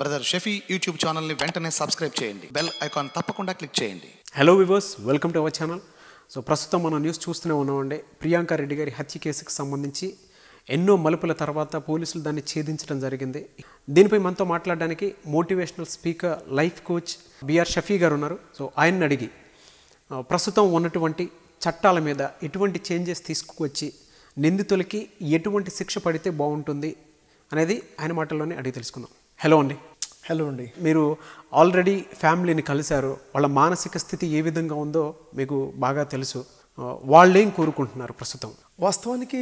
brother షెఫీ YouTube ఛానల్ని వెంటనే subscribe చేయండి బెల్ ఐకాన్ తప్పకుండా క్లిక్ చేయండి hello viewers welcome to our channel so ప్రస్తుతం మనం న్యూస్ చూస్తూనే ఉన్నామండి ప్రియాంక రెడ్డి గారి హత్య కేసుకు సంబంధించి ఎన్నో మలుపుల తర్వాత పోలీసులు దాన్ని ఛేదించడం జరిగింది దీనిపై మనతో మాట్లాడడానికి motivational speaker life coach BR Shafi గారు ఉన్నారు సో ఆయన్ని అడిగి ప్రస్తుతం ఉన్నటువంటి చట్టాల మీద ఎటువంటి చేంజెస్ తీసుకువచ్చి నిందితులకి ఎటువంటి శిక్ష పడితే బాగుంటుంది అనేది ఆయన మాటల్లోనే అడిగి తెలుసుకుందాం హలో అండి హలో అండి మీరు ఆల్రెడీ ఫ్యామిలీని కలిశారు వాళ్ళ మానసిక స్థితి ఏ విధంగా ఉందో మీకు బాగా తెలుసు వాళ్ళేం కోరుకుంటున్నారు ప్రస్తుతం వాస్తవానికి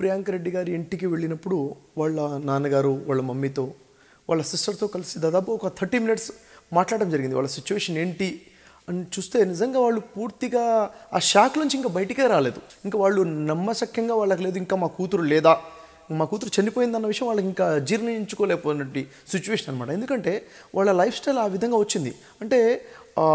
ప్రియాంక రెడ్డి గారి ఇంటికి వెళ్ళినప్పుడు వాళ్ళ నాన్నగారు వాళ్ళ మమ్మీతో వాళ్ళ సిస్టర్తో కలిసి దాదాపు ఒక థర్టీ మినిట్స్ మాట్లాడడం జరిగింది వాళ్ళ సిచ్యువేషన్ ఏంటి అని చూస్తే నిజంగా వాళ్ళు పూర్తిగా ఆ షాక్ నుంచి ఇంకా బయటికే రాలేదు ఇంకా వాళ్ళు నమ్మశక్యంగా వాళ్ళకి లేదు ఇంకా మా కూతురు లేదా మా కూతురు చనిపోయిందన్న విషయం వాళ్ళకి ఇంకా జీర్ణించుకోలేకపోయినటువంటి సిచ్యువేషన్ అనమాట ఎందుకంటే వాళ్ళ లైఫ్ స్టైల్ ఆ విధంగా వచ్చింది అంటే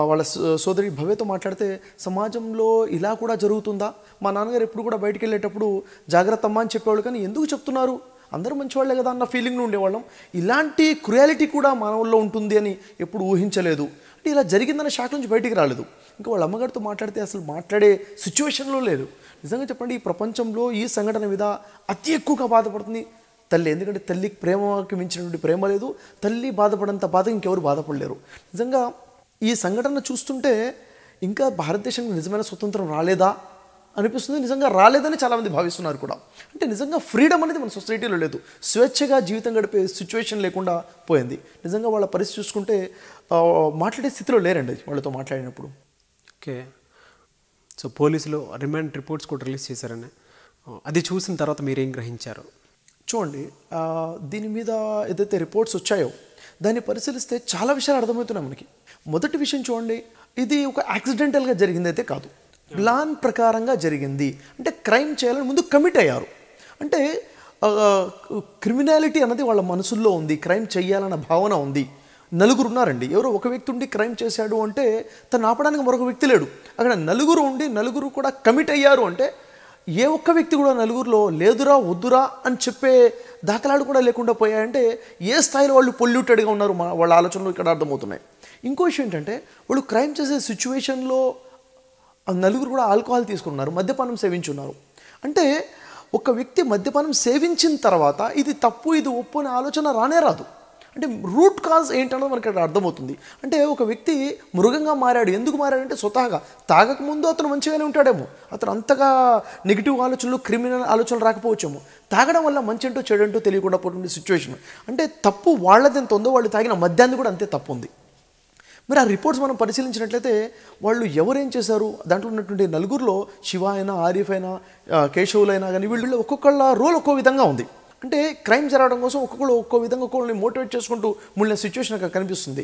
వాళ్ళ సోదరి భవ్యతో మాట్లాడితే సమాజంలో ఇలా కూడా జరుగుతుందా మా నాన్నగారు ఎప్పుడు కూడా బయటికి వెళ్ళేటప్పుడు జాగ్రత్త అమ్మా అని చెప్పేవాళ్ళు కానీ ఎందుకు చెప్తున్నారు అందరూ మంచివాళ్లే కదా అన్న ఫీలింగ్లో ఉండేవాళ్ళం ఇలాంటి క్రుయాలిటీ కూడా మానవుల్లో ఉంటుంది అని ఎప్పుడు ఊహించలేదు అంటే ఇలా జరిగిందన్న షాక్ నుంచి బయటికి రాలేదు ఇంకా వాళ్ళ అమ్మగారితో మాట్లాడితే అసలు మాట్లాడే సిచ్యువేషన్లో లేదు నిజంగా చెప్పండి ఈ ప్రపంచంలో ఈ సంఘటన మీద అతి ఎక్కువగా బాధపడుతుంది తల్లి ఎందుకంటే తల్లికి ప్రేమకి మించినటువంటి ప్రేమ లేదు తల్లి బాధపడంత బాధ ఇంకెవరు బాధపడలేరు నిజంగా ఈ సంఘటన చూస్తుంటే ఇంకా భారతదేశానికి నిజమైన స్వతంత్రం రాలేదా అనిపిస్తుంది నిజంగా రాలేదని చాలామంది భావిస్తున్నారు కూడా అంటే నిజంగా ఫ్రీడమ్ అనేది మన సొసైటీలో లేదు స్వేచ్ఛగా జీవితం గడిపే సిచ్యువేషన్ లేకుండా పోయింది నిజంగా వాళ్ళ పరిస్థితి చూసుకుంటే మాట్లాడే స్థితిలో లేరండి వాళ్ళతో మాట్లాడినప్పుడు ఓకే సో పోలీసులు రిమాండ్ రిపోర్ట్స్ కూడా రిలీజ్ చేశారని అది చూసిన తర్వాత మీరేం గ్రహించారు చూడండి దీని మీద ఏదైతే రిపోర్ట్స్ వచ్చాయో దాన్ని పరిశీలిస్తే చాలా విషయాలు అర్థమవుతున్నాయి మనకి మొదటి విషయం చూడండి ఇది ఒక యాక్సిడెంటల్గా జరిగిందైతే కాదు ప్లాన్ ప్రకారంగా జరిగింది అంటే క్రైమ్ చేయాలని ముందు కమిట్ అయ్యారు అంటే క్రిమినాలిటీ అన్నది వాళ్ళ మనసుల్లో ఉంది క్రైమ్ చేయాలన్న భావన ఉంది నలుగురు ఉన్నారండి ఎవరో ఒక వ్యక్తి ఉండి క్రైమ్ చేశాడు అంటే తను ఆపడానికి మరొక వ్యక్తి లేడు అక్కడ నలుగురు ఉండి నలుగురు కూడా కమిట్ అయ్యారు అంటే ఏ ఒక్క వ్యక్తి కూడా నలుగురిలో లేదురా వద్దురా అని చెప్పే దాఖలాడు కూడా లేకుండా పోయాయంటే ఏ స్థాయిలో వాళ్ళు పొల్యూటెడ్గా ఉన్నారు వాళ్ళ ఆలోచనలు ఇక్కడ అర్థమవుతున్నాయి ఇంకో విషయం ఏంటంటే వాళ్ళు క్రైమ్ చేసే సిచ్యువేషన్లో నలుగురు కూడా ఆల్కహాల్ తీసుకున్నారు మద్యపానం సేవించున్నారు అంటే ఒక వ్యక్తి మద్యపానం సేవించిన తర్వాత ఇది తప్పు ఇది ఒప్పు అనే ఆలోచన రానే రాదు అంటే రూట్ కాజ్ ఏంటన్నది మనకి అక్కడ అర్థమవుతుంది అంటే ఒక వ్యక్తి మృగంగా మారాడు ఎందుకు మారాడంటే స్వతహాగా తాగకముందు అతను మంచిగానే ఉంటాడేమో అతను అంతగా నెగిటివ్ ఆలోచనలు క్రిమినల్ ఆలోచనలు రాకపోవచ్చేమో తాగడం వల్ల మంచి ఏంటో చెడంటో తెలియకుండా పోతుంది సిచ్యువేషన్ అంటే తప్పు వాళ్ళది ఎంత ఉందో వాళ్ళు తాగిన మద్యాన్ని కూడా అంతే తప్పు ఉంది మరి ఆ రిపోర్ట్స్ మనం పరిశీలించినట్లయితే వాళ్ళు ఎవరేం చేశారు దాంట్లో ఉన్నటువంటి నలుగురిలో శివ అయినా ఆరిఫ్ అయినా కేశవులైనా కానీ వీళ్ళు ఒక్కొక్కళ్ళ రోల్ ఒక్కో విధంగా ఉంది అంటే క్రైమ్ జరగడం కోసం ఒక్కొక్కళ్ళు ఒక్కో విధంగా ఒక్కొక్కరిని మోటివేట్ చేసుకుంటూ ముళ్ళ సిచ్యువేషన్ అక్కడ కనిపిస్తుంది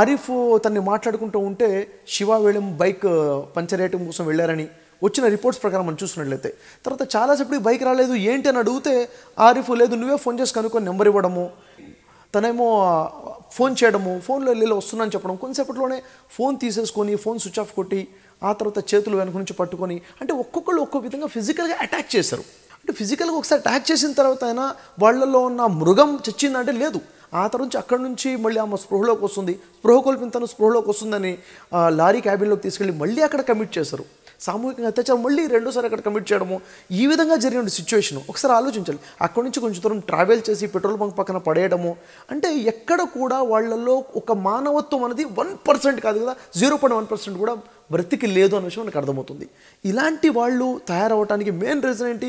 ఆరిఫ్ తన్ని మాట్లాడుకుంటూ ఉంటే శివ వెళ్ళం బైక్ పంచర్ వేయటం కోసం వెళ్ళారని వచ్చిన రిపోర్ట్స్ ప్రకారం మనం చూసినట్లయితే తర్వాత చాలాసేపు బైక్ రాలేదు ఏంటి అని అడిగితే ఆరిఫ్ లేదు నువ్వే ఫోన్ చేసి కనుక్కొని నెంబర్ ఇవ్వడము తనేమో ఫోన్ చేయడము ఫోన్లో లీలో వస్తున్నాను చెప్పడం కొంతసేపట్లోనే ఫోన్ తీసేసుకొని ఫోన్ స్విచ్ ఆఫ్ కొట్టి ఆ తర్వాత చేతులు వెనక నుంచి పట్టుకొని అంటే ఒక్కొక్కళ్ళు ఒక్కొక్క విధంగా ఫిజికల్గా అటాక్ చేశారు అంటే ఫిజికల్గా ఒకసారి అటాక్ చేసిన తర్వాత అయినా వాళ్ళల్లో ఉన్న మృగం చచ్చిందంటే లేదు ఆ తర్వాత నుంచి అక్కడి నుంచి మళ్ళీ ఆమె స్పృహలోకి వస్తుంది స్పృహ కోల్పిన తను స్పృహలోకి వస్తుందని లారీ క్యాబిన్లోకి తీసుకెళ్ళి మళ్ళీ అక్కడ కమిట్ చేశారు సామూహికంగా అత్యాచారం మళ్ళీ రెండోసారి అక్కడ కమిట్ చేయడము ఈ విధంగా జరిగిన సిచ్యువేషన్ ఒకసారి ఆలోచించాలి అక్కడి నుంచి కొంచెం దూరం ట్రావెల్ చేసి పెట్రోల్ బంక్ పక్కన పడేయడము అంటే ఎక్కడ కూడా వాళ్ళల్లో ఒక మానవత్వం అనేది వన్ పర్సెంట్ కాదు కదా జీరో పాయింట్ వన్ పర్సెంట్ కూడా బ్రతికి లేదు అనే విషయం మనకు అర్థమవుతుంది ఇలాంటి వాళ్ళు తయారవడానికి మెయిన్ రీజన్ ఏంటి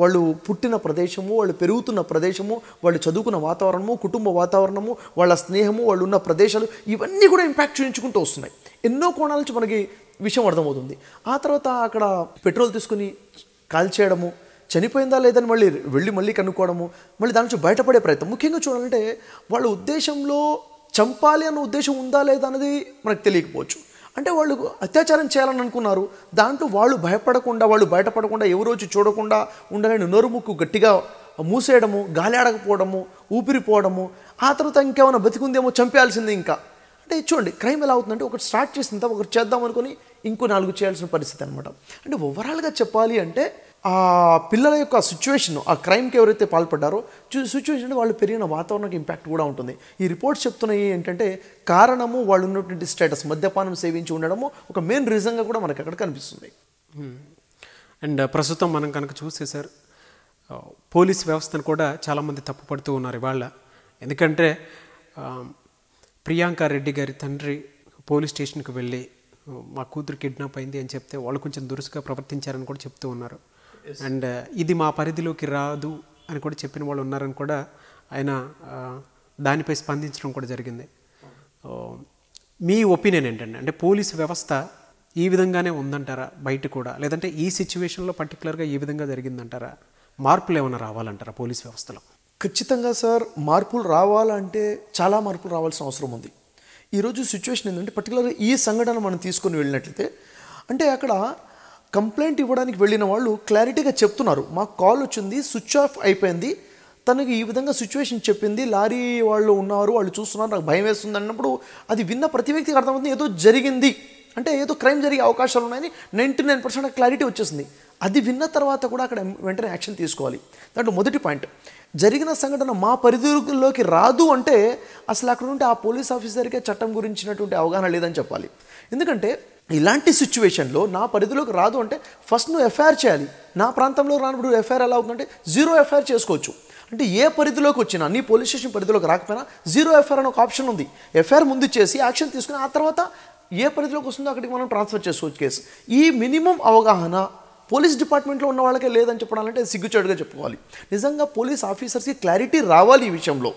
వాళ్ళు పుట్టిన ప్రదేశము వాళ్ళు పెరుగుతున్న ప్రదేశము వాళ్ళు చదువుకున్న వాతావరణము కుటుంబ వాతావరణము వాళ్ళ స్నేహము వాళ్ళు ఉన్న ప్రదేశాలు ఇవన్నీ కూడా ఇంపాక్ట్ చూపించుకుంటూ వస్తున్నాయి ఎన్నో కోణాల నుంచి మనకి విషయం అర్థమవుతుంది ఆ తర్వాత అక్కడ పెట్రోల్ తీసుకుని కాల్చేయడము చనిపోయిందా లేదని మళ్ళీ వెళ్ళి మళ్ళీ కనుక్కోవడము మళ్ళీ దాని నుంచి బయటపడే ప్రయత్నం ముఖ్యంగా చూడాలంటే వాళ్ళ ఉద్దేశంలో చంపాలి అన్న ఉద్దేశం ఉందా లేదా అనేది మనకు తెలియకపోవచ్చు అంటే వాళ్ళు అత్యాచారం చేయాలని అనుకున్నారు దాంట్లో వాళ్ళు భయపడకుండా వాళ్ళు బయటపడకుండా ఎవరు చూడకుండా ఉండలేని నోరు ముక్కు గట్టిగా మూసేయడము గాలి ఆడకపోవడము ఊపిరిపోవడము ఆ తర్వాత ఇంకేమైనా బతికుందేమో చంపేయాల్సింది ఇంకా అంటే చూడండి క్రైమ్ ఎలా అవుతుందంటే ఒకటి స్టార్ట్ చేసిన తర్వాత ఒకటి చేద్దాం అనుకుని ఇంకో నాలుగు చేయాల్సిన పరిస్థితి అనమాట అంటే ఓవరాల్గా చెప్పాలి అంటే ఆ పిల్లల యొక్క సిచ్యువేషన్ ఆ క్రైమ్కి ఎవరైతే పాల్పడ్డారో సిచ్యువేషన్ వాళ్ళు పెరిగిన వాతావరణకు ఇంపాక్ట్ కూడా ఉంటుంది ఈ రిపోర్ట్స్ చెప్తున్నాయి ఏంటంటే కారణము వాళ్ళు ఉన్నటువంటి స్టేటస్ మద్యపానం సేవించి ఉండడము ఒక మెయిన్ రీజన్గా కూడా మనకు అక్కడ కనిపిస్తుంది అండ్ ప్రస్తుతం మనం కనుక చూస్తే సార్ పోలీస్ వ్యవస్థను కూడా చాలామంది తప్పుపడుతూ ఉన్నారు ఇవాళ ఎందుకంటే ప్రియాంక రెడ్డి గారి తండ్రి పోలీస్ స్టేషన్కి వెళ్ళి మా కూతురు కిడ్నాప్ అయింది అని చెప్తే వాళ్ళు కొంచెం దురుసుగా ప్రవర్తించారని కూడా చెప్తూ ఉన్నారు అండ్ ఇది మా పరిధిలోకి రాదు అని కూడా చెప్పిన వాళ్ళు ఉన్నారని కూడా ఆయన దానిపై స్పందించడం కూడా జరిగింది మీ ఒపీనియన్ ఏంటండి అంటే పోలీసు వ్యవస్థ ఈ విధంగానే ఉందంటారా బయట కూడా లేదంటే ఈ సిచ్యువేషన్లో పర్టికులర్గా ఈ విధంగా జరిగిందంటారా మార్పులు ఏమైనా రావాలంటారా పోలీస్ వ్యవస్థలో ఖచ్చితంగా సార్ మార్పులు రావాలంటే చాలా మార్పులు రావాల్సిన అవసరం ఉంది ఈరోజు సిచ్యువేషన్ ఏంటంటే పర్టికులర్గా ఈ సంఘటన మనం తీసుకొని వెళ్ళినట్లయితే అంటే అక్కడ కంప్లైంట్ ఇవ్వడానికి వెళ్ళిన వాళ్ళు క్లారిటీగా చెప్తున్నారు మా కాల్ వచ్చింది స్విచ్ ఆఫ్ అయిపోయింది తనకి ఈ విధంగా సిచ్యువేషన్ చెప్పింది లారీ వాళ్ళు ఉన్నారు వాళ్ళు చూస్తున్నారు నాకు భయం వేస్తుంది అన్నప్పుడు అది విన్న ప్రతి వ్యక్తికి అర్థమవుతుంది ఏదో జరిగింది అంటే ఏదో క్రైమ్ జరిగే అవకాశాలు ఉన్నాయని నైంటీ నైన్ పర్సెంట్ క్లారిటీ వచ్చేసింది అది విన్న తర్వాత కూడా అక్కడ వెంటనే యాక్షన్ తీసుకోవాలి దాంట్లో మొదటి పాయింట్ జరిగిన సంఘటన మా పరిధిలోకి రాదు అంటే అసలు అక్కడ ఉంటే ఆ పోలీస్ ఆఫీసర్కే చట్టం గురించినటువంటి అవగాహన లేదని చెప్పాలి ఎందుకంటే ఇలాంటి సిచ్యువేషన్లో నా పరిధిలోకి రాదు అంటే ఫస్ట్ నువ్వు ఎఫ్ఐఆర్ చేయాలి నా ప్రాంతంలో రానప్పుడు ఎఫ్ఐఆర్ ఎలా అవుతుందంటే జీరో ఎఫ్ఐఆర్ చేసుకోవచ్చు అంటే ఏ పరిధిలోకి వచ్చినా నీ పోలీస్ స్టేషన్ పరిధిలోకి రాకపోయినా జీరో ఎఫ్ఐఆర్ అని ఒక ఆప్షన్ ఉంది ఎఫ్ఐఆర్ ముందు చేసి యాక్షన్ తీసుకుని ఆ తర్వాత ఏ పరిధిలోకి వస్తుందో అక్కడికి మనం ట్రాన్స్ఫర్ చేసుకోవచ్చు కేసు ఈ మినిమం అవగాహన పోలీస్ డిపార్ట్మెంట్లో ఉన్న వాళ్ళకే లేదని చెప్పడాలంటే సిగ్గుచేటుగా చెప్పుకోవాలి నిజంగా పోలీస్ ఆఫీసర్స్కి క్లారిటీ రావాలి ఈ విషయంలో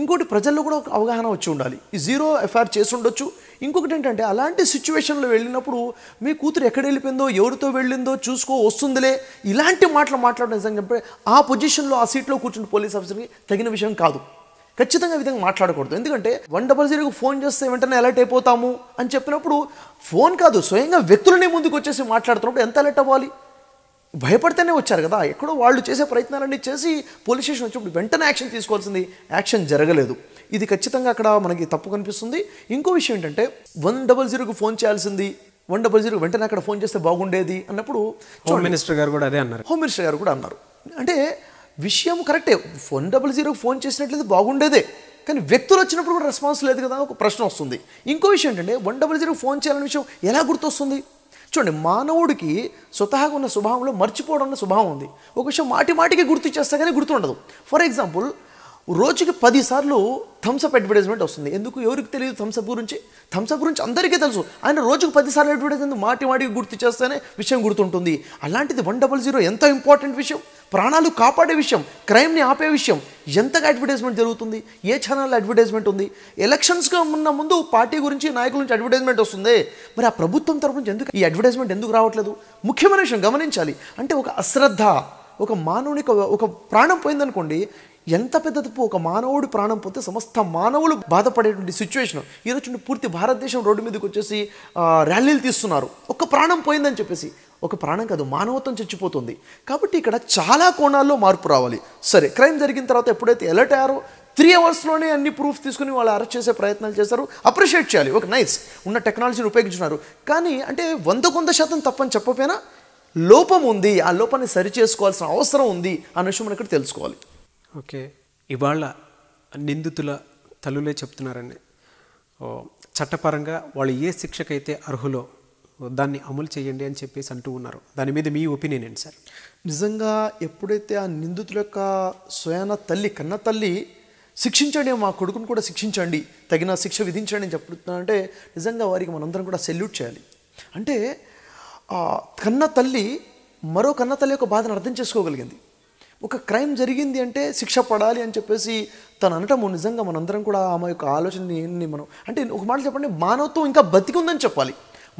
ఇంకోటి ప్రజల్లో కూడా ఒక అవగాహన వచ్చి ఉండాలి ఈ జీరో ఎఫ్ఐఆర్ చేసి ఉండొచ్చు ఇంకొకటి ఏంటంటే అలాంటి సిచ్యువేషన్లో వెళ్ళినప్పుడు మీ కూతురు ఎక్కడ వెళ్ళిపోయిందో ఎవరితో వెళ్ళిందో చూసుకో వస్తుందిలే ఇలాంటి మాటలు మాట్లాడడం నిజంగా చెప్పే ఆ పొజిషన్లో ఆ సీట్లో కూర్చుని పోలీస్ ఆఫీసర్కి తగిన విషయం కాదు ఖచ్చితంగా విధంగా మాట్లాడకూడదు ఎందుకంటే వన్ డబల్ జీరోకి ఫోన్ చేస్తే వెంటనే అలర్ట్ అయిపోతాము అని చెప్పినప్పుడు ఫోన్ కాదు స్వయంగా వ్యక్తులనే ముందుకు వచ్చేసి మాట్లాడుతున్నప్పుడు ఎంత అలర్ట్ అవ్వాలి భయపడితేనే వచ్చారు కదా ఎక్కడో వాళ్ళు చేసే ప్రయత్నాలన్నీ చేసి పోలీస్ స్టేషన్ వచ్చినప్పుడు వెంటనే యాక్షన్ తీసుకోవాల్సింది యాక్షన్ జరగలేదు ఇది ఖచ్చితంగా అక్కడ మనకి తప్పు కనిపిస్తుంది ఇంకో విషయం ఏంటంటే వన్ డబల్ జీరోకి ఫోన్ చేయాల్సింది వన్ డబల్ జీరో వెంటనే అక్కడ ఫోన్ చేస్తే బాగుండేది అన్నప్పుడు హోమ్ మినిస్టర్ గారు కూడా అదే అన్నారు హోమ్ మినిస్టర్ గారు కూడా అన్నారు అంటే విషయం కరెక్టే వన్ డబల్ జీరోకి ఫోన్ చేసినట్లయితే బాగుండేదే కానీ వ్యక్తులు వచ్చినప్పుడు కూడా రెస్పాన్స్ లేదు కదా ఒక ప్రశ్న వస్తుంది ఇంకో విషయం ఏంటంటే వన్ డబల్ జీరో ఫోన్ చేయాలనే విషయం ఎలా గుర్తొస్తుంది చూడండి మానవుడికి స్వతహాగా ఉన్న స్వభావంలో మర్చిపోవడం అన్న స్వభావం ఉంది ఒక విషయం మాటి మాటికి గుర్తు చేస్తే కానీ గుర్తుండదు ఫర్ ఎగ్జాంపుల్ రోజుకి పదిసార్లు థమ్సప్ అడ్వర్టైజ్మెంట్ వస్తుంది ఎందుకు ఎవరికి తెలియదు థమ్సప్ గురించి థమ్సప్ గురించి అందరికీ తెలుసు ఆయన రోజుకు పదిసార్లు అడ్వర్టైజ్మెంట్ మాటి మాటికి గుర్తు చేస్తేనే విషయం గుర్తుంటుంది అలాంటిది వన్ డబల్ జీరో ఎంతో ఇంపార్టెంట్ విషయం ప్రాణాలు కాపాడే విషయం క్రైమ్ని ఆపే విషయం ఎంతగా అడ్వర్టైజ్మెంట్ జరుగుతుంది ఏ ఛానల్లో అడ్వర్టైజ్మెంట్ ఉంది ఎలక్షన్స్గా ఉన్న ముందు పార్టీ గురించి నాయకుల నుంచి అడ్వర్టైజ్మెంట్ వస్తుంది మరి ఆ ప్రభుత్వం తరపు నుంచి ఎందుకు ఈ అడ్వర్టైజ్మెంట్ ఎందుకు రావట్లేదు ముఖ్యమైన విషయం గమనించాలి అంటే ఒక అశ్రద్ధ ఒక మానవునికి ఒక ప్రాణం పోయిందనుకోండి ఎంత పెద్ద తప్పు ఒక మానవుడు ప్రాణం పోతే సమస్త మానవులు బాధపడేటువంటి సిచ్యువేషన్ ఈరోజు పూర్తి భారతదేశం రోడ్డు మీదకి వచ్చేసి ర్యాలీలు తీస్తున్నారు ఒక ప్రాణం పోయిందని చెప్పేసి ఒక ప్రాణం కాదు మానవత్వం చచ్చిపోతుంది కాబట్టి ఇక్కడ చాలా కోణాల్లో మార్పు రావాలి సరే క్రైమ్ జరిగిన తర్వాత ఎప్పుడైతే అలర్ట్ అయ్యారో త్రీ అవర్స్లోనే అన్ని ప్రూఫ్ తీసుకుని వాళ్ళు అరెస్ట్ చేసే ప్రయత్నాలు చేశారు అప్రిషియేట్ చేయాలి ఒక నైస్ ఉన్న టెక్నాలజీని ఉపయోగించున్నారు కానీ అంటే వంద కొంత శాతం తప్పని చెప్పపోయినా లోపం ఉంది ఆ లోపాన్ని సరిచేసుకోవాల్సిన అవసరం ఉంది అన్న విషయం మనం ఇక్కడ తెలుసుకోవాలి ఓకే ఇవాళ నిందితుల తల్లులే చెప్తున్నారని చట్టపరంగా వాళ్ళు ఏ శిక్షకైతే అర్హులో దాన్ని అమలు చేయండి అని చెప్పేసి అంటూ ఉన్నారు దాని మీద మీ ఒపీనియన్ ఏంటి సార్ నిజంగా ఎప్పుడైతే ఆ నిందితుల యొక్క స్వయాన తల్లి కన్న తల్లి శిక్షించండి మా కొడుకును కూడా శిక్షించండి తగిన శిక్ష విధించండి అని చెప్తున్నానంటే నిజంగా వారికి మనందరం కూడా సెల్యూట్ చేయాలి అంటే కన్న తల్లి మరో కన్న తల్లి యొక్క బాధను అర్థం చేసుకోగలిగింది ఒక క్రైమ్ జరిగింది అంటే శిక్ష పడాలి అని చెప్పేసి తను అనటము నిజంగా మనందరం కూడా ఆమె యొక్క ఆలోచనని ఏంటి మనం అంటే ఒక మాట చెప్పండి మానవత్వం ఇంకా బతికుందని చెప్పాలి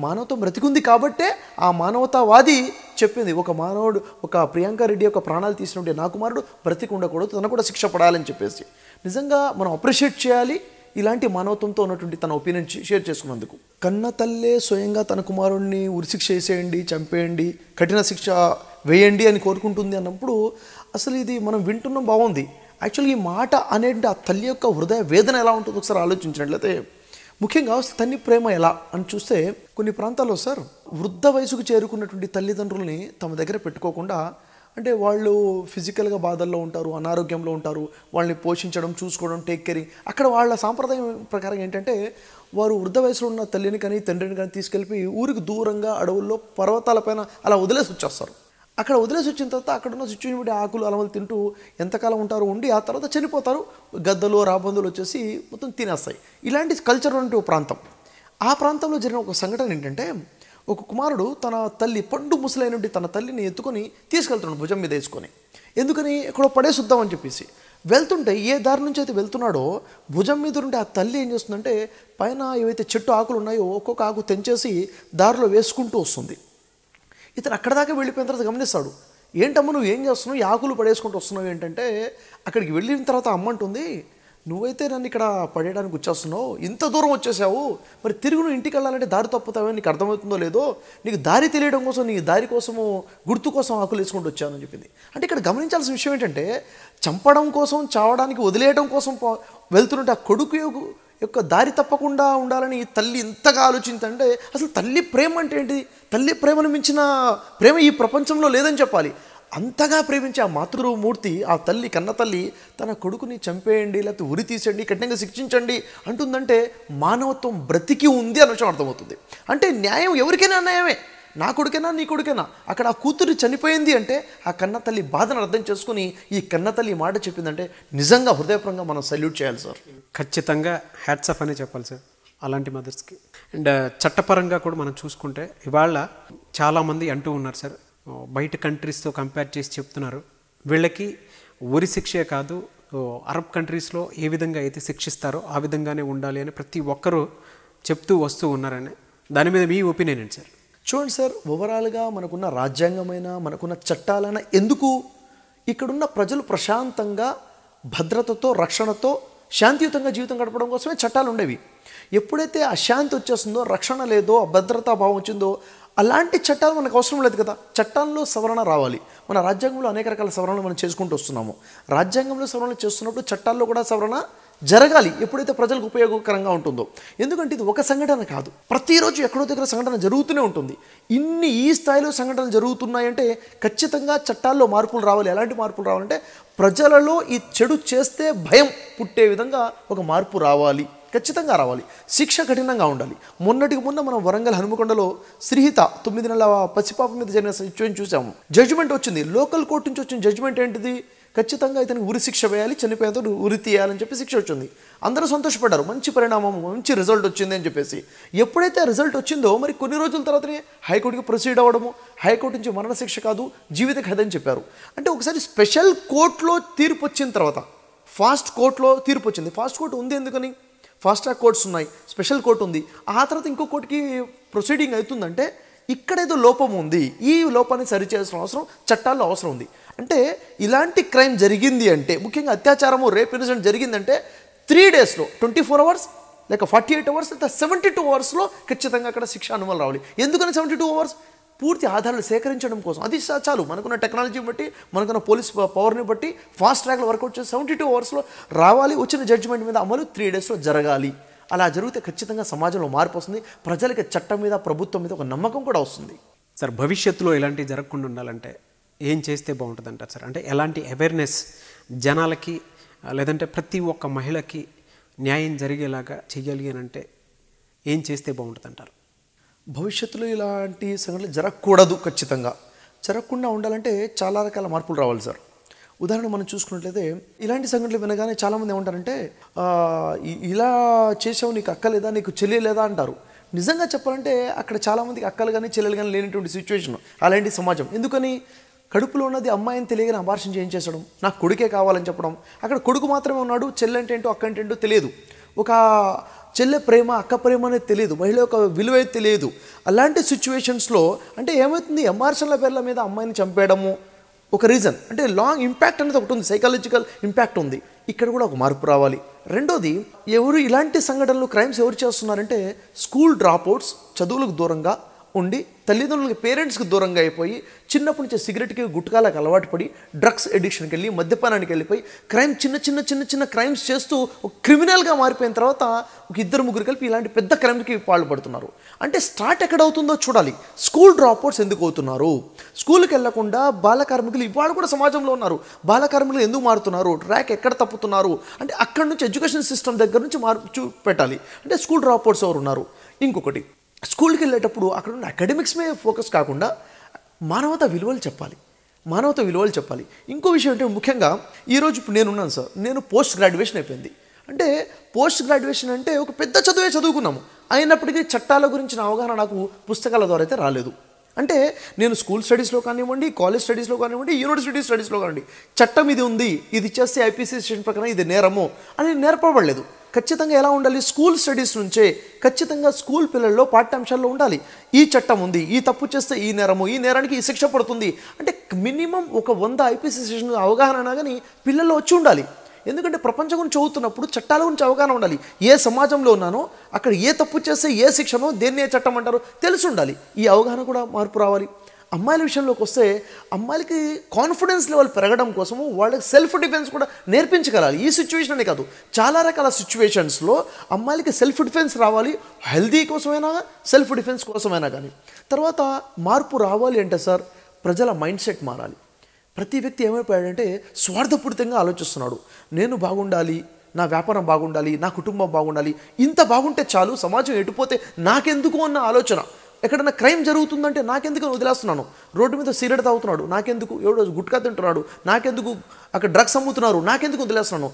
మానవత్వం బ్రతికుంది కాబట్టే ఆ మానవతావాది చెప్పింది ఒక మానవుడు ఒక ప్రియాంక రెడ్డి యొక్క ప్రాణాలు తీసినట్టే నా కుమారుడు బ్రతికి ఉండకూడదు తను కూడా శిక్ష పడాలని చెప్పేసి నిజంగా మనం అప్రిషియేట్ చేయాలి ఇలాంటి మానవత్వంతో ఉన్నటువంటి తన ఒపీనియన్ షేర్ చేసుకున్నందుకు కన్న తల్లే స్వయంగా తన కుమారుడిని ఉరిశిక్ష వేసేయండి చంపేయండి కఠిన శిక్ష వేయండి అని కోరుకుంటుంది అన్నప్పుడు అసలు ఇది మనం వింటున్నాం బాగుంది యాక్చువల్గా ఈ మాట అనే ఆ తల్లి యొక్క హృదయ వేదన ఎలా ఉంటుందో ఒకసారి ఆలోచించినట్లయితే ముఖ్యంగా తల్లి ప్రేమ ఎలా అని చూస్తే కొన్ని ప్రాంతాల్లో సార్ వృద్ధ వయసుకు చేరుకున్నటువంటి తల్లిదండ్రుల్ని తమ దగ్గర పెట్టుకోకుండా అంటే వాళ్ళు ఫిజికల్గా బాధల్లో ఉంటారు అనారోగ్యంలో ఉంటారు వాళ్ళని పోషించడం చూసుకోవడం టేక్ కేరింగ్ అక్కడ వాళ్ళ సాంప్రదాయం ప్రకారం ఏంటంటే వారు వృద్ధ వయసులో ఉన్న తల్లిని కానీ తండ్రిని కానీ తీసుకెళ్ళి ఊరికి దూరంగా అడవుల్లో పర్వతాలపైన అలా వదిలేసి వచ్చేస్తారు అక్కడ వదిలేసి వచ్చిన తర్వాత అక్కడ ఉన్న సిచ్యువేషన్ బట్టి ఆకులు అలమలు తింటూ ఎంతకాలం ఉంటారో ఉండి ఆ తర్వాత చనిపోతారు గద్దలు రాబందులు వచ్చేసి మొత్తం తినేస్తాయి ఇలాంటి కల్చర్ ఉన్న ప్రాంతం ఆ ప్రాంతంలో జరిగిన ఒక సంఘటన ఏంటంటే ఒక కుమారుడు తన తల్లి పండు ముసలైనటువంటి తన తల్లిని ఎత్తుకొని తీసుకెళ్తున్నాడు భుజం మీద వేసుకొని ఎందుకని ఎక్కడో పడేసుద్దామని చెప్పేసి వెళ్తుంటే ఏ దారి నుంచి అయితే వెళ్తున్నాడో భుజం మీద ఉంటే ఆ తల్లి ఏం చేస్తుందంటే పైన ఏవైతే చెట్టు ఆకులు ఉన్నాయో ఒక్కొక్క ఆకు తెంచేసి దారిలో వేసుకుంటూ వస్తుంది ఇతను అక్కడ దాకా వెళ్ళిపోయిన తర్వాత గమనిస్తాడు ఏంటమ్మ నువ్వు ఏం చేస్తున్నావు ఆకులు పడేసుకుంటూ వస్తున్నావు ఏంటంటే అక్కడికి వెళ్ళిన తర్వాత అమ్మంటుంది నువ్వైతే నన్ను ఇక్కడ పడేయడానికి వచ్చేస్తున్నావు ఇంత దూరం వచ్చేసావు మరి తిరుగు నువ్వు ఇంటికి వెళ్ళాలంటే దారి తప్పుతావని నీకు అర్థమవుతుందో లేదో నీకు దారి తెలియడం కోసం నీ దారి కోసము గుర్తు కోసం ఆకులు వేసుకుంటూ వచ్చానని చెప్పింది అంటే ఇక్కడ గమనించాల్సిన విషయం ఏంటంటే చంపడం కోసం చావడానికి వదిలేయడం కోసం వెళ్తున్నట్టు ఆ కొడుకు యొక్క దారి తప్పకుండా ఉండాలని తల్లి ఇంతగా ఆలోచించంటే అసలు తల్లి ప్రేమ అంటే ఏంటి తల్లి ప్రేమను మించిన ప్రేమ ఈ ప్రపంచంలో లేదని చెప్పాలి అంతగా ప్రేమించే ఆ మాతృమూర్తి ఆ తల్లి కన్న తల్లి తన కొడుకుని చంపేయండి లేకపోతే ఉరి తీసేయండి కఠినంగా శిక్షించండి అంటుందంటే మానవత్వం బ్రతికి ఉంది అన్న విషయం అర్థమవుతుంది అంటే న్యాయం ఎవరికైనా అన్యాయమే నా కొడుకేనా నీ కొడుకేనా అక్కడ ఆ కూతురు చనిపోయింది అంటే ఆ కన్న తల్లి బాధను అర్థం చేసుకుని ఈ కన్న తల్లి మాట చెప్పిందంటే నిజంగా హృదయపరంగా మనం సల్యూట్ చేయాలి సార్ ఖచ్చితంగా హ్యాట్స్ ఆఫ్ అనే చెప్పాలి సార్ అలాంటి మదర్స్కి అండ్ uh, చట్టపరంగా కూడా మనం చూసుకుంటే ఇవాళ చాలామంది అంటూ ఉన్నారు సార్ uh, బయట కంట్రీస్తో కంపేర్ చేసి చెప్తున్నారు వీళ్ళకి ఉరి శిక్షే కాదు అరబ్ కంట్రీస్లో ఏ విధంగా అయితే శిక్షిస్తారో ఆ విధంగానే ఉండాలి అని ప్రతి ఒక్కరూ చెప్తూ వస్తూ ఉన్నారని దాని మీద మీ ఒపీనియన్ ఏంటి సార్ చూడండి సార్ ఓవరాల్గా మనకున్న రాజ్యాంగమైన మనకున్న చట్టాలైన ఎందుకు ఇక్కడున్న ప్రజలు ప్రశాంతంగా భద్రతతో రక్షణతో శాంతియుతంగా జీవితం గడపడం కోసమే చట్టాలు ఉండేవి ఎప్పుడైతే అశాంతి వచ్చేస్తుందో రక్షణ లేదో అభద్రతా భావం వచ్చిందో అలాంటి చట్టాలు మనకు అవసరం లేదు కదా చట్టాల్లో సవరణ రావాలి మన రాజ్యాంగంలో అనేక రకాల సవరణలు మనం చేసుకుంటూ వస్తున్నాము రాజ్యాంగంలో సవరణలు చేస్తున్నప్పుడు చట్టాల్లో కూడా సవరణ జరగాలి ఎప్పుడైతే ప్రజలకు ఉపయోగకరంగా ఉంటుందో ఎందుకంటే ఇది ఒక సంఘటన కాదు ప్రతిరోజు ఎక్కడో దగ్గర సంఘటన జరుగుతూనే ఉంటుంది ఇన్ని ఈ స్థాయిలో సంఘటనలు జరుగుతున్నాయంటే ఖచ్చితంగా చట్టాల్లో మార్పులు రావాలి ఎలాంటి మార్పులు రావాలంటే ప్రజలలో ఈ చెడు చేస్తే భయం పుట్టే విధంగా ఒక మార్పు రావాలి ఖచ్చితంగా రావాలి శిక్ష కఠినంగా ఉండాలి మొన్నటికి మొన్న మనం వరంగల్ హనుమకొండలో శ్రీహిత తొమ్మిది నెలల పసిపాప మీద జరిగిన సిచ్యువేషన్ చూసాము జడ్జిమెంట్ వచ్చింది లోకల్ కోర్టు నుంచి వచ్చిన జడ్జిమెంట్ ఏంటిది ఖచ్చితంగా ఇతనికి ఉరి శిక్ష వేయాలి తోడు ఉరి తీయాలని చెప్పి శిక్ష వచ్చింది అందరూ సంతోషపడ్డారు మంచి పరిణామం మంచి రిజల్ట్ వచ్చింది అని చెప్పేసి ఎప్పుడైతే రిజల్ట్ వచ్చిందో మరి కొన్ని రోజుల తర్వాతనే హైకోర్టుకి ప్రొసీడ్ అవ్వడము హైకోర్టు నుంచి మరణశిక్ష కాదు జీవిత కథ అని చెప్పారు అంటే ఒకసారి స్పెషల్ కోర్టులో తీర్పు వచ్చిన తర్వాత ఫాస్ట్ కోర్టులో తీర్పు వచ్చింది ఫాస్ట్ కోర్టు ఉంది ఎందుకని ఫాస్ట్ ట్రాక్ కోర్ట్స్ ఉన్నాయి స్పెషల్ కోర్టు ఉంది ఆ తర్వాత ఇంకో కోర్టుకి ప్రొసీడింగ్ అవుతుందంటే ఇక్కడేదో లోపం ఉంది ఈ లోపాన్ని సరిచేసిన అవసరం చట్టాల్లో అవసరం ఉంది అంటే ఇలాంటి క్రైమ్ జరిగింది అంటే ముఖ్యంగా అత్యాచారము రేప్ ఇన్సిడెంట్ జరిగిందంటే త్రీ డేస్లో ట్వంటీ ఫోర్ అవర్స్ లేక ఫార్టీ ఎయిట్ అవర్స్ లేదా సెవెంటీ టూ అవర్స్లో ఖచ్చితంగా అక్కడ శిక్ష అనుమతులు రావాలి ఎందుకని సెవెంటీ టూ అవర్స్ పూర్తి ఆధారాలు సేకరించడం కోసం అది చాలు మనకున్న టెక్నాలజీని బట్టి మనకున్న పోలీస్ పవర్ని బట్టి ఫాస్ట్ ట్రాక్లో వర్కౌట్ చేసి సెవెంటీ టూ అవర్స్లో రావాలి వచ్చిన జడ్జిమెంట్ మీద అమలు త్రీ డేస్లో జరగాలి అలా జరిగితే ఖచ్చితంగా సమాజంలో మార్పు వస్తుంది ప్రజలకి చట్టం మీద ప్రభుత్వం మీద ఒక నమ్మకం కూడా వస్తుంది సార్ భవిష్యత్తులో ఇలాంటివి జరగకుండా ఉండాలంటే ఏం చేస్తే బాగుంటుంది అంటారు సార్ అంటే ఎలాంటి అవేర్నెస్ జనాలకి లేదంటే ప్రతి ఒక్క మహిళకి న్యాయం జరిగేలాగా చేయాలి అని అంటే ఏం చేస్తే బాగుంటుంది అంటారు భవిష్యత్తులో ఇలాంటి సంఘటనలు జరగకూడదు ఖచ్చితంగా జరగకుండా ఉండాలంటే చాలా రకాల మార్పులు రావాలి సార్ ఉదాహరణ మనం చూసుకున్నట్లయితే ఇలాంటి సంఘటనలు వినగానే చాలామంది ఏమంటారంటే ఇలా చేసావు నీకు అక్కలేదా నీకు చెల్లెలేదా అంటారు నిజంగా చెప్పాలంటే అక్కడ చాలామందికి అక్కలు కానీ చెల్లెలు కానీ లేనటువంటి సిచ్యువేషన్ అలాంటి సమాజం ఎందుకని కడుపులో ఉన్నది అమ్మాయిని తెలియగానే అబార్షన్ చేయించేసడం నాకు కొడుకే కావాలని చెప్పడం అక్కడ కొడుకు మాత్రమే ఉన్నాడు అక్క అక్కంటేంటో తెలియదు ఒక చెల్లె ప్రేమ అక్క ప్రేమ అనేది తెలియదు మహిళ యొక్క విలువ తెలియదు అలాంటి సిచ్యువేషన్స్లో అంటే ఏమవుతుంది ఎంఆర్షన్ల పేర్ల మీద అమ్మాయిని చంపేయడము ఒక రీజన్ అంటే లాంగ్ ఇంపాక్ట్ అనేది ఒకటి ఉంది సైకాలజికల్ ఇంపాక్ట్ ఉంది ఇక్కడ కూడా ఒక మార్పు రావాలి రెండోది ఎవరు ఇలాంటి సంఘటనలు క్రైమ్స్ ఎవరు చేస్తున్నారంటే స్కూల్ డ్రాప్అవుట్స్ చదువులకు దూరంగా ఉండి తల్లిదండ్రులకి పేరెంట్స్కి దూరంగా అయిపోయి చిన్నప్పటి నుంచి సిగరెట్కి గుట్కాలకు అలవాటు పడి డ్రగ్స్ ఎడిక్షన్కి వెళ్ళి మద్యపానానికి వెళ్ళిపోయి క్రైమ్ చిన్న చిన్న చిన్న చిన్న క్రైమ్స్ చేస్తూ ఒక క్రిమినల్గా మారిపోయిన తర్వాత ఒక ఇద్దరు ముగ్గురు కలిపి ఇలాంటి పెద్ద క్రైమ్కి పాల్పడుతున్నారు అంటే స్టార్ట్ ఎక్కడ అవుతుందో చూడాలి స్కూల్ డ్రాప్అవుట్స్ ఎందుకు అవుతున్నారు స్కూల్కి వెళ్లకుండా బాలకార్మికులు ఇవాళ కూడా సమాజంలో ఉన్నారు బాలకార్మికులు ఎందుకు మారుతున్నారు ట్రాక్ ఎక్కడ తప్పుతున్నారు అంటే అక్కడ నుంచి ఎడ్యుకేషన్ సిస్టమ్ దగ్గర నుంచి మార్పు పెట్టాలి అంటే స్కూల్ డ్రాప్అవుట్స్ ఎవరు ఉన్నారు ఇంకొకటి స్కూల్కి వెళ్ళేటప్పుడు అక్కడ ఉన్న అకాడమిక్స్ మీద ఫోకస్ కాకుండా మానవత విలువలు చెప్పాలి మానవత విలువలు చెప్పాలి ఇంకో విషయం అంటే ముఖ్యంగా ఈరోజు ఇప్పుడు నేనున్నాను సార్ నేను పోస్ట్ గ్రాడ్యుయేషన్ అయిపోయింది అంటే పోస్ట్ గ్రాడ్యుయేషన్ అంటే ఒక పెద్ద చదువే చదువుకున్నాము అయినప్పటికీ చట్టాల గురించిన అవగాహన నాకు పుస్తకాల ద్వారా అయితే రాలేదు అంటే నేను స్కూల్ స్టడీస్లో కానివ్వండి కాలేజ్ స్టడీస్లో కానివ్వండి యూనివర్సిటీ స్టడీస్లో కానివ్వండి చట్టం ఇది ఉంది ఇది చేస్తే ఐపీసీ స్టేషన్ ప్రకారం ఇది నేరము అని నేర్పబడలేదు ఖచ్చితంగా ఎలా ఉండాలి స్కూల్ స్టడీస్ నుంచే ఖచ్చితంగా స్కూల్ పిల్లల్లో పాఠ్యాంశాల్లో ఉండాలి ఈ చట్టం ఉంది ఈ తప్పు చేస్తే ఈ నేరము ఈ నేరానికి ఈ శిక్ష పడుతుంది అంటే మినిమం ఒక వంద ఐపీసీ సెక్షన్ అవగాహన కానీ పిల్లల్లో వచ్చి ఉండాలి ఎందుకంటే ప్రపంచం గురించి చదువుతున్నప్పుడు చట్టాల గురించి అవగాహన ఉండాలి ఏ సమాజంలో ఉన్నానో అక్కడ ఏ తప్పు చేస్తే ఏ శిక్షనో దేన్ని ఏ చట్టం అంటారో తెలిసి ఉండాలి ఈ అవగాహన కూడా మార్పు రావాలి అమ్మాయిల విషయంలోకి వస్తే అమ్మాయిలకి కాన్ఫిడెన్స్ లెవెల్ పెరగడం కోసము వాళ్ళకి సెల్ఫ్ డిఫెన్స్ కూడా నేర్పించగలాలి ఈ సిచ్యువేషన్ అనే కాదు చాలా రకాల సిచ్యువేషన్స్లో అమ్మాయిలకి సెల్ఫ్ డిఫెన్స్ రావాలి హెల్దీ కోసమైనా సెల్ఫ్ డిఫెన్స్ కోసమైనా కానీ తర్వాత మార్పు రావాలి అంటే సార్ ప్రజల మైండ్ సెట్ మారాలి ప్రతి వ్యక్తి ఏమైపోయాడంటే స్వార్థపూరితంగా ఆలోచిస్తున్నాడు నేను బాగుండాలి నా వ్యాపారం బాగుండాలి నా కుటుంబం బాగుండాలి ఇంత బాగుంటే చాలు సమాజం ఎటుపోతే నాకెందుకు అన్న ఆలోచన ఎక్కడైనా క్రైమ్ జరుగుతుందంటే నాకెందుకు వదిలేస్తున్నాను రోడ్డు మీద సిగరెట్ తాగుతున్నాడు నాకెందుకు ఎవడో గుట్కా తింటున్నాడు నాకెందుకు అక్కడ డ్రగ్స్ అమ్ముతున్నారు నాకెందుకు వదిలేస్తున్నాను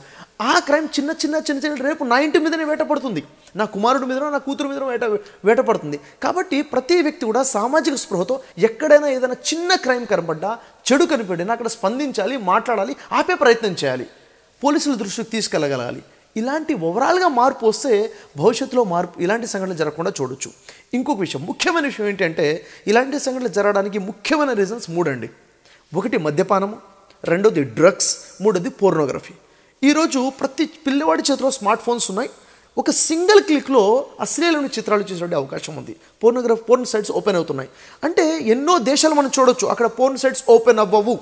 ఆ క్రైమ్ చిన్న చిన్న చిన్న చిన్న రేపు నా ఇంటి మీదనే వేటపడుతుంది నా కుమారుడి మీదనో నా కూతురు మీదనో వేట వేటపడుతుంది కాబట్టి ప్రతి వ్యక్తి కూడా సామాజిక స్పృహతో ఎక్కడైనా ఏదైనా చిన్న క్రైమ్ కనపడ్డా చెడు కనిపెట్టినా అక్కడ స్పందించాలి మాట్లాడాలి ఆపే ప్రయత్నం చేయాలి పోలీసుల దృష్టికి తీసుకెళ్ళగలగాలి ఇలాంటి ఓవరాల్గా మార్పు వస్తే భవిష్యత్తులో మార్పు ఇలాంటి సంఘటనలు జరగకుండా చూడొచ్చు ఇంకొక విషయం ముఖ్యమైన విషయం ఏంటంటే ఇలాంటి సంఘటనలు జరగడానికి ముఖ్యమైన రీజన్స్ మూడండి ఒకటి మద్యపానము రెండోది డ్రగ్స్ మూడోది పోర్నోగ్రఫీ ఈరోజు ప్రతి పిల్లవాడి చేతిలో స్మార్ట్ ఫోన్స్ ఉన్నాయి ఒక సింగిల్ క్లిక్లో అశ్లీలమైన చిత్రాలు చూసేటువంటి అవకాశం ఉంది పోర్నోగ్రఫీ పోర్న్ సైట్స్ ఓపెన్ అవుతున్నాయి అంటే ఎన్నో దేశాలు మనం చూడొచ్చు అక్కడ పోర్న్ సైట్స్ ఓపెన్ అవ్వవు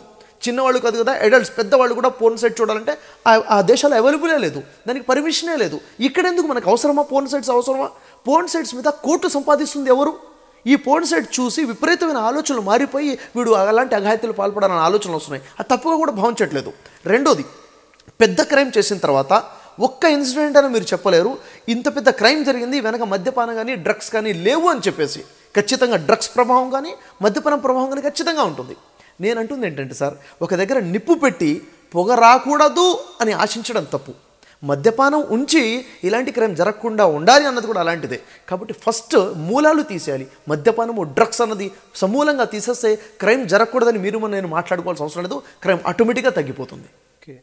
చిన్నవాళ్ళు కాదు కదా అడల్ట్స్ పెద్దవాళ్ళు కూడా పోర్న్ సైట్ చూడాలంటే ఆ దేశాలు అవైలబులే లేదు దానికి పర్మిషనే లేదు ఇక్కడ ఎందుకు మనకు అవసరమా పోర్న్ సైట్స్ అవసరమా పోర్న్ సైట్స్ మీద కోర్టు సంపాదిస్తుంది ఎవరు ఈ పోర్న్ సైట్ చూసి విపరీతమైన ఆలోచనలు మారిపోయి వీడు అలాంటి అఘాయితీలు పాల్పడాలన్న ఆలోచనలు వస్తున్నాయి అది తప్పుగా కూడా భావించట్లేదు రెండోది పెద్ద క్రైమ్ చేసిన తర్వాత ఒక్క ఇన్సిడెంట్ అని మీరు చెప్పలేరు ఇంత పెద్ద క్రైమ్ జరిగింది వెనక మద్యపానం కానీ డ్రగ్స్ కానీ లేవు అని చెప్పేసి ఖచ్చితంగా డ్రగ్స్ ప్రభావం కానీ మద్యపానం ప్రభావం కానీ ఖచ్చితంగా ఉంటుంది నేను అంటుంది ఏంటంటే సార్ ఒక దగ్గర నిప్పు పెట్టి పొగ రాకూడదు అని ఆశించడం తప్పు మద్యపానం ఉంచి ఇలాంటి క్రైమ్ జరగకుండా ఉండాలి అన్నది కూడా అలాంటిదే కాబట్టి ఫస్ట్ మూలాలు తీసేయాలి మద్యపానము డ్రగ్స్ అన్నది సమూలంగా తీసేస్తే క్రైమ్ జరగకూడదని మీరు నేను మాట్లాడుకోవాల్సిన అవసరం లేదు క్రైమ్ ఆటోమేటిక్గా తగ్గిపోతుంది ఓకే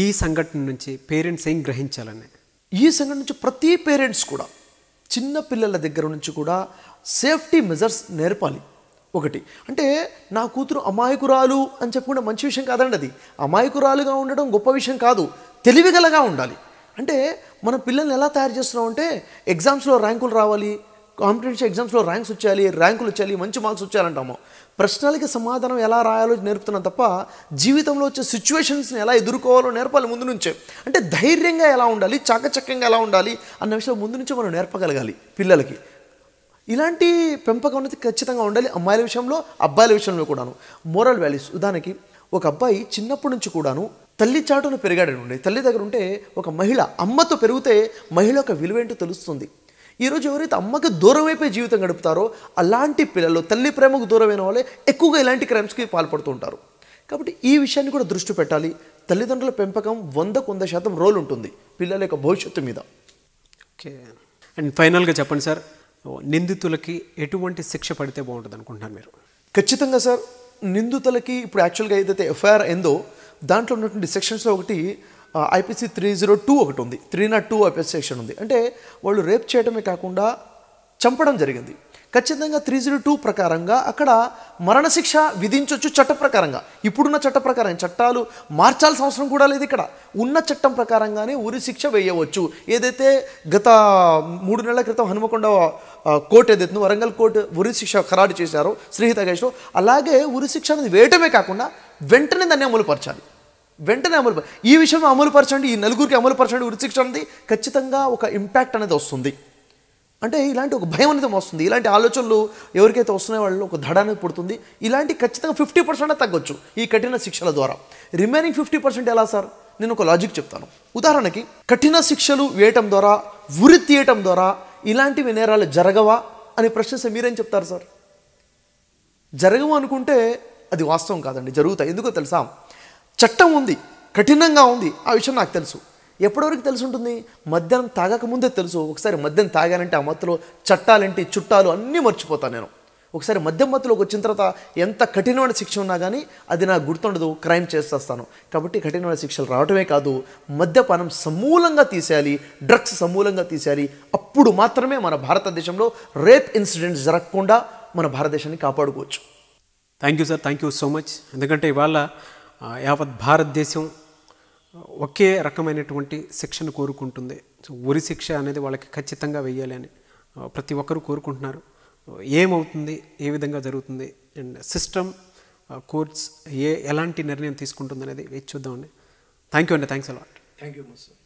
ఈ సంఘటన నుంచి పేరెంట్స్ ఏం గ్రహించాలని ఈ సంఘటన నుంచి ప్రతి పేరెంట్స్ కూడా చిన్న పిల్లల దగ్గర నుంచి కూడా సేఫ్టీ మెజర్స్ నేర్పాలి ఒకటి అంటే నా కూతురు అమాయకురాలు అని చెప్పకుండా మంచి విషయం కాదండి అది అమాయకురాలుగా ఉండడం గొప్ప విషయం కాదు తెలివిగలగా ఉండాలి అంటే మన పిల్లల్ని ఎలా తయారు చేస్తున్నాం అంటే ఎగ్జామ్స్లో ర్యాంకులు రావాలి కాంపిటేషన్ ఎగ్జామ్స్లో ర్యాంక్స్ వచ్చాలి ర్యాంకులు వచ్చాయి మంచి మార్క్స్ వచ్చాయాలంటాము ప్రశ్నలకి సమాధానం ఎలా రాయాలో నేర్పుతున్నాం తప్ప జీవితంలో వచ్చే సిచ్యువేషన్స్ని ఎలా ఎదుర్కోవాలో నేర్పాలి ముందు నుంచే అంటే ధైర్యంగా ఎలా ఉండాలి చాకచక్యంగా ఎలా ఉండాలి అన్న విషయం ముందు నుంచే మనం నేర్పగలగాలి పిల్లలకి ఇలాంటి పెంపకం అనేది ఖచ్చితంగా ఉండాలి అమ్మాయిల విషయంలో అబ్బాయిల విషయంలో కూడాను మోరల్ వాల్యూస్ ఉదాహరణకి ఒక అబ్బాయి చిన్నప్పటి నుంచి కూడాను తల్లి చాటును పెరిగాడని ఉండే తల్లి దగ్గర ఉంటే ఒక మహిళ అమ్మతో పెరిగితే మహిళ యొక్క విలువేంటో తెలుస్తుంది ఈరోజు ఎవరైతే అమ్మకి దూరం అయిపోయి జీవితం గడుపుతారో అలాంటి పిల్లలు తల్లి ప్రేమకు దూరమైన వాళ్ళే ఎక్కువగా ఇలాంటి క్రైమ్స్కి పాల్పడుతూ ఉంటారు కాబట్టి ఈ విషయాన్ని కూడా దృష్టి పెట్టాలి తల్లిదండ్రుల పెంపకం వందకు వంద శాతం రోల్ ఉంటుంది పిల్లల యొక్క భవిష్యత్తు మీద ఓకే అండ్ ఫైనల్గా చెప్పండి సార్ నిందితులకి ఎటువంటి శిక్ష పడితే బాగుంటుంది అనుకుంటున్నారు మీరు ఖచ్చితంగా సార్ నిందితులకి ఇప్పుడు యాక్చువల్గా ఏదైతే ఎఫ్ఐఆర్ ఏందో దాంట్లో ఉన్నటువంటి సెక్షన్స్లో ఒకటి ఐపీసీ త్రీ జీరో టూ ఒకటి ఉంది three not two IPC section ఉంది అంటే వాళ్ళు రేప్ చేయడమే కాకుండా చంపడం జరిగింది ఖచ్చితంగా త్రీ జీరో టూ ప్రకారంగా అక్కడ మరణశిక్ష విధించవచ్చు చట్ట ప్రకారంగా ఇప్పుడున్న చట్ట ప్రకారం చట్టాలు మార్చాల్సిన అవసరం కూడా లేదు ఇక్కడ ఉన్న చట్టం ప్రకారంగానే ఉరి శిక్ష వేయవచ్చు ఏదైతే గత మూడు నెలల క్రితం హనుమకొండ కోర్టు ఏదైతే వరంగల్ కోర్టు ఉరి శిక్ష ఖరారు చేశారో శ్రీహిత గేష్లో అలాగే ఉరి శిక్ష అనేది వేయటమే కాకుండా వెంటనే దాన్ని అమలుపరచాలి వెంటనే అమలు ఈ విషయం అమలు పరచండి ఈ నలుగురికి అమలు పరచండి ఉరిశిక్ష అనేది ఖచ్చితంగా ఒక ఇంపాక్ట్ అనేది వస్తుంది అంటే ఇలాంటి ఒక భయం అనేది వస్తుంది ఇలాంటి ఆలోచనలు ఎవరికైతే వస్తున్నాయో వాళ్ళు ఒక దడ అనేది పుడుతుంది ఇలాంటి ఖచ్చితంగా ఫిఫ్టీ పర్సెంట్ తగ్గొచ్చు ఈ కఠిన శిక్షల ద్వారా రిమైనింగ్ ఫిఫ్టీ పర్సెంట్ ఎలా సార్ నేను ఒక లాజిక్ చెప్తాను ఉదాహరణకి కఠిన శిక్షలు వేయటం ద్వారా ఉరి తీయటం ద్వారా ఇలాంటివి నేరాలు జరగవా అని ప్రశ్నిస్తే మీరేం చెప్తారు సార్ జరగవు అనుకుంటే అది వాస్తవం కాదండి జరుగుతాయి ఎందుకో తెలుసా చట్టం ఉంది కఠినంగా ఉంది ఆ విషయం నాకు తెలుసు ఎప్పటివరకు తెలుసు ఉంటుంది మద్యాహ్నం తాగకముందే తెలుసు ఒకసారి మద్యం తాగానంటే ఆ మత్తులో చట్టాలంటే చుట్టాలు అన్నీ మర్చిపోతాను నేను ఒకసారి మద్యం మత్తులోకి వచ్చిన తర్వాత ఎంత కఠినమైన శిక్ష ఉన్నా కానీ అది నాకు గుర్తుండదు క్రైమ్ చేసేస్తాను కాబట్టి కఠినమైన శిక్షలు రావటమే కాదు మద్యపానం సమూలంగా తీసేయాలి డ్రగ్స్ సమూలంగా తీసేయాలి అప్పుడు మాత్రమే మన భారతదేశంలో రేప్ ఇన్సిడెంట్స్ జరగకుండా మన భారతదేశాన్ని కాపాడుకోవచ్చు thank you sir thank you so much ఎందుకంటే ఇవాళ యావత్ భారతదేశం ఒకే రకమైనటువంటి శిక్షను కోరుకుంటుంది సో ఉరి శిక్ష అనేది వాళ్ళకి ఖచ్చితంగా వెయ్యాలి అని ప్రతి ఒక్కరూ కోరుకుంటున్నారు ఏమవుతుంది ఏ విధంగా జరుగుతుంది అండ్ సిస్టమ్ కోర్ట్స్ ఏ ఎలాంటి నిర్ణయం తీసుకుంటుంది అనేది వేచి చూద్దామండి థ్యాంక్ యూ అండి థ్యాంక్స్ అలా థ్యాంక్ యూ సార్